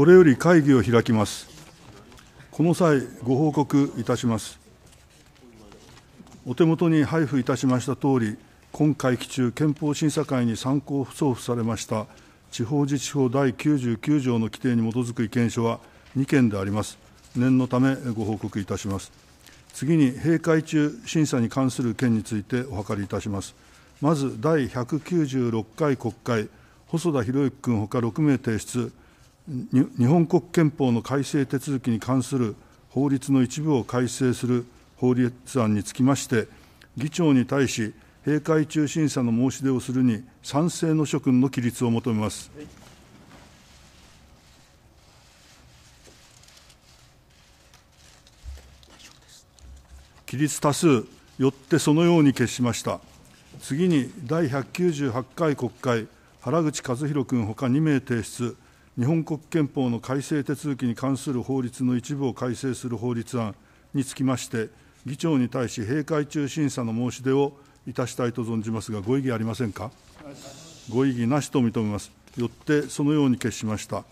これより会議を開きます。この際、ご報告いたします。お手元に配布いたしましたとおり、今会期中、憲法審査会に参考送付されました地方自治法第99条の規定に基づく意見書は2件であります。念のためご報告いたします。次に閉会中審査に関する件についてお諮りいたします。まず第196回国会、細田博之君ほか6名提出、日本国憲法の改正手続きに関する法律の一部を改正する法律案につきまして、議長に対し、閉会中審査の申し出をするに、賛成の諸君の起立を求めます。起立多数、よってそのように決しました。次に、第198回国会、原口和弘君ほか2名提出。日本国憲法の改正手続きに関する法律の一部を改正する法律案につきまして、議長に対し閉会中審査の申し出をいたしたいと存じますが、ご異議ありませんか。ご異議なしと認めます。よって、そのように決しました。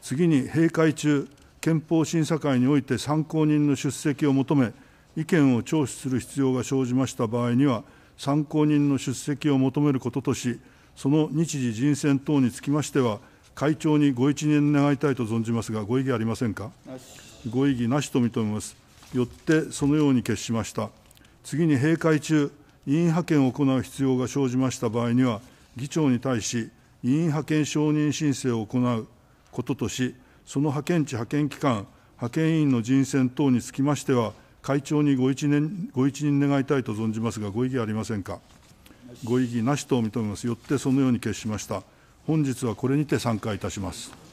次に、閉会中、憲法審査会において参考人の出席を求め、意見を聴取する必要が生じました場合には、参考人の出席を求めることとし、その日時、人選等につきましては、会長にご一任願いたいと存じますが、ご異議ありませんか。ご異議なしと認めます。よって、そのように決しました。次に閉会中、委員派遣を行う必要が生じました場合には、議長に対し、委員派遣承認申請を行うこととし、その派遣地派遣機関、派遣委員の人選等につきましては、会長にご一年ご一任願いたいと存じますが、ご異議ありませんか。ご異議なしと認めます。よって、そのように決しました。本日はこれにて散会いたします。